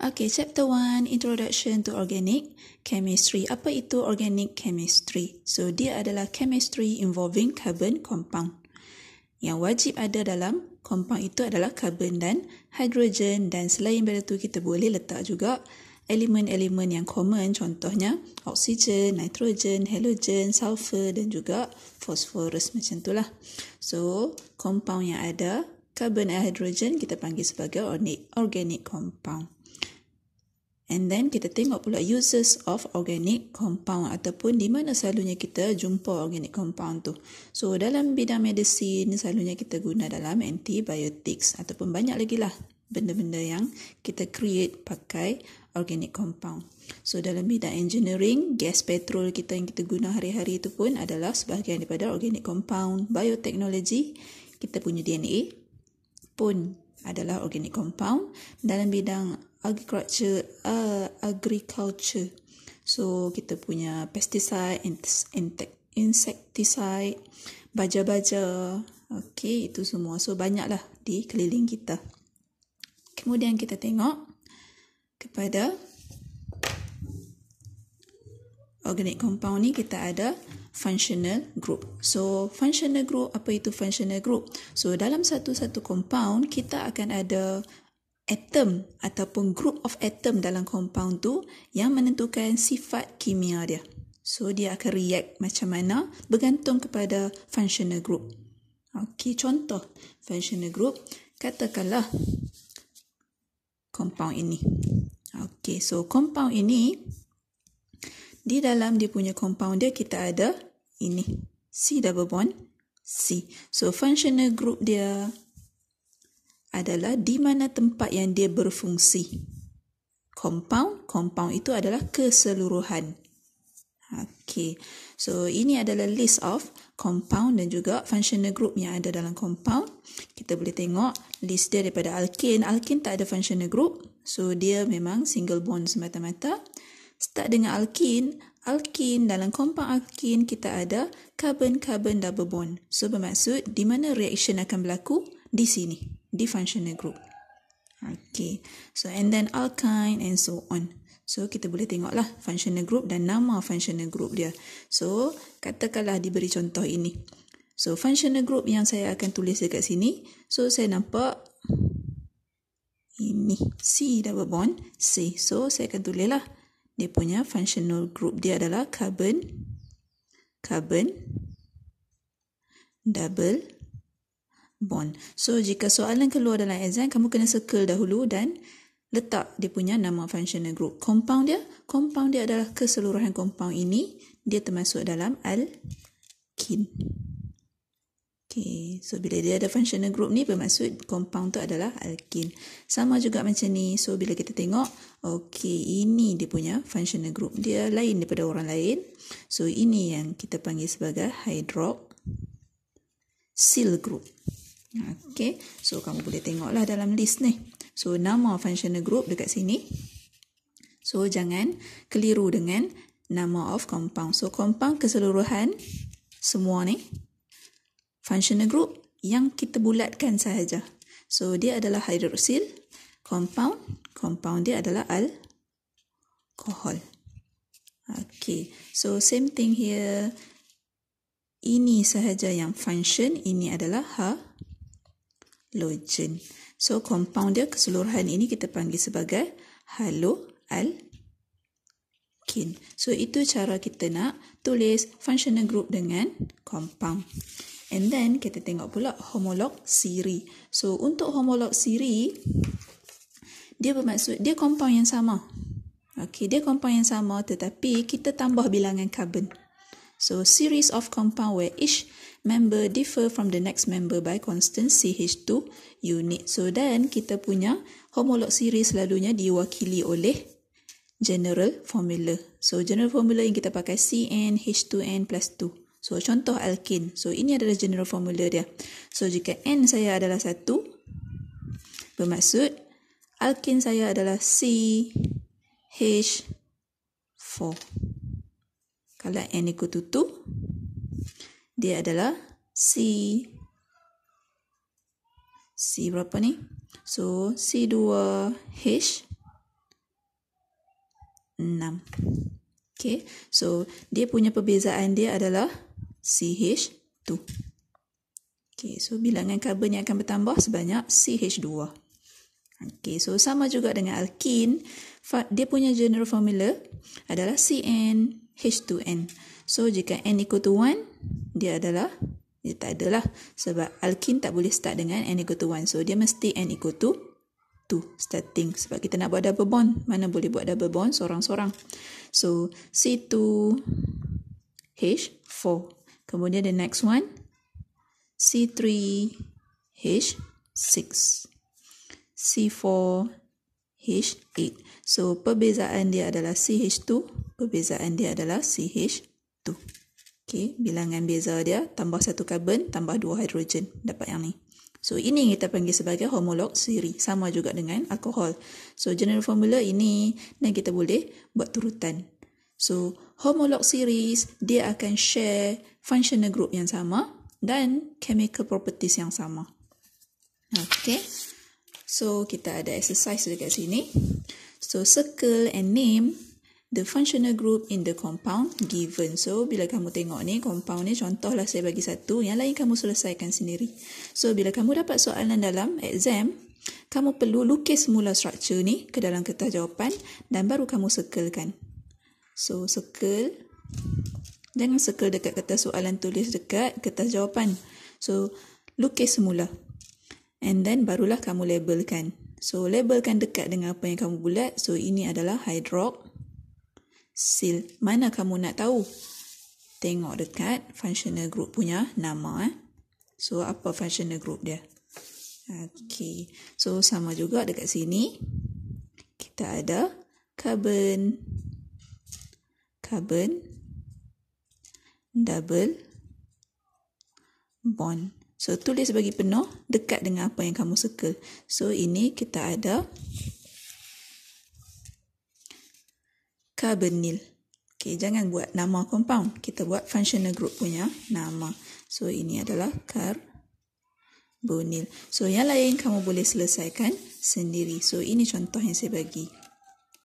Okay, chapter 1, Introduction to Organic Chemistry. Apa itu organic chemistry? So, dia adalah chemistry involving carbon compound. Yang wajib ada dalam kompon itu adalah karbon dan hidrogen dan selain daripada itu kita boleh letak juga elemen-elemen yang common contohnya oksigen, nitrogen, halogen, sulfur dan juga fosforus macam itulah. So, kompon yang ada carbon and hydrogen kita panggil sebagai organic compound. And then kita tengok pula uses of organic compound ataupun di mana selalunya kita jumpa organic compound tu. So dalam bidang medisin selalunya kita guna dalam antibiotics ataupun banyak lagi lah benda-benda yang kita create pakai organic compound. So dalam bidang engineering, gas petrol kita yang kita guna hari-hari itu pun adalah sebahagian daripada organic compound. Bioteknologi kita punya DNA, pun adalah organic compound dalam bidang agriculture uh, agriculture so kita punya pesticide insecticide baja-baja okey itu semua so banyaklah di keliling kita kemudian kita tengok kepada organic compound ni kita ada functional group. So functional group apa itu functional group? So dalam satu-satu compound kita akan ada atom ataupun group of atom dalam compound tu yang menentukan sifat kimia dia. So dia akan react macam mana bergantung kepada functional group. Okey, contoh functional group katakanlah compound ini. Okey, so compound ini di dalam dia punya compound dia kita ada ini C double bond C. So functional group dia adalah di mana tempat yang dia berfungsi. Compound, compound itu adalah keseluruhan. Okay, so ini adalah list of compound dan juga functional group yang ada dalam compound. Kita boleh tengok list dia daripada alkene. Alkene tak ada functional group, so dia memang single bond semata-mata. Start dengan alkin. Alkin dalam kompaun alkin kita ada carbon-carbon double bond. So bermaksud di mana reaction akan berlaku? Di sini, di functional group. Okay, so and then alkyne and so on. So kita boleh tengoklah functional group dan nama functional group dia. So katakanlah diberi contoh ini. So functional group yang saya akan tulis dekat sini. So saya nampak ini C double bond C. So saya akan tulislah lah dia punya functional group dia adalah carbon carbon double bond. So jika soalan keluar dalam exam kamu kena circle dahulu dan letak dia punya nama functional group. Compound dia, compound dia adalah keseluruhan compound ini dia termasuk dalam alkene. Okay. So, bila dia ada functional group ni bermaksud compound tu adalah alkene. Sama juga macam ni. So, bila kita tengok, okay, ini dia punya functional group. Dia lain daripada orang lain. So, ini yang kita panggil sebagai hydroxyl group. Okay. So, kamu boleh tengoklah dalam list ni. So, nama functional group dekat sini. So, jangan keliru dengan nama of compound. So, compound keseluruhan semua ni functional group yang kita bulatkan sahaja. So dia adalah hydroxyl compound. Compound dia adalah alkohol. Okay, so same thing here. Ini sahaja yang function, ini adalah halogen. So compound dia keseluruhan ini kita panggil sebagai halo haloalkin. So itu cara kita nak tulis functional group dengan compound. And then kita tengok pula homolog siri. So untuk homolog siri dia bermaksud dia compound yang sama. Okay, dia compound yang sama tetapi kita tambah bilangan carbon. So series of compound where each member differ from the next member by constant CH2 unit. So then kita punya homolog siri selalunya diwakili oleh general formula. So general formula yang kita pakai CnH2n plus 2. So, contoh alkin. So, ini adalah general formula dia. So, jika N saya adalah 1, bermaksud alkin saya adalah c h 4 Kalau N ikut 2, dia adalah C C berapa ni? So, C2H6. Okay, so dia punya perbezaan dia adalah CH2. Okay, so bilangan karbon yang akan bertambah sebanyak CH2. Okay, so sama juga dengan alkin, dia punya general formula adalah CnH2n. So jika n equal to 1, dia adalah dia tak adalah sebab alkin tak boleh start dengan n equal to 1. So dia mesti n equal to 2 starting sebab kita nak buat double bond. Mana boleh buat double bond seorang-seorang. So C2H4. Kemudian the next one C3H6 C4H8 So perbezaan dia adalah CH2 Perbezaan dia adalah CH2 Okay, bilangan beza dia Tambah satu karbon, tambah dua hidrogen Dapat yang ni So ini yang kita panggil sebagai homolog siri Sama juga dengan alkohol So general formula ini Dan kita boleh buat turutan So homolog series, dia akan share functional group yang sama dan chemical properties yang sama. Okay. So, kita ada exercise dekat sini. So, circle and name the functional group in the compound given. So, bila kamu tengok ni, compound ni contohlah saya bagi satu, yang lain kamu selesaikan sendiri. So, bila kamu dapat soalan dalam exam, kamu perlu lukis mula structure ni ke dalam kertas jawapan dan baru kamu circlekan. So circle Jangan circle dekat kertas soalan tulis dekat kertas jawapan So lukis semula And then barulah kamu labelkan So labelkan dekat dengan apa yang kamu bulat So ini adalah hydrox Seal Mana kamu nak tahu? Tengok dekat functional group punya nama eh. So apa functional group dia? Okay So sama juga dekat sini Kita ada carbon carbon double bond. So tulis bagi penuh dekat dengan apa yang kamu suka. So ini kita ada carbonyl. Okay, jangan buat nama compound. Kita buat functional group punya nama. So ini adalah carbonyl. So yang lain kamu boleh selesaikan sendiri. So ini contoh yang saya bagi.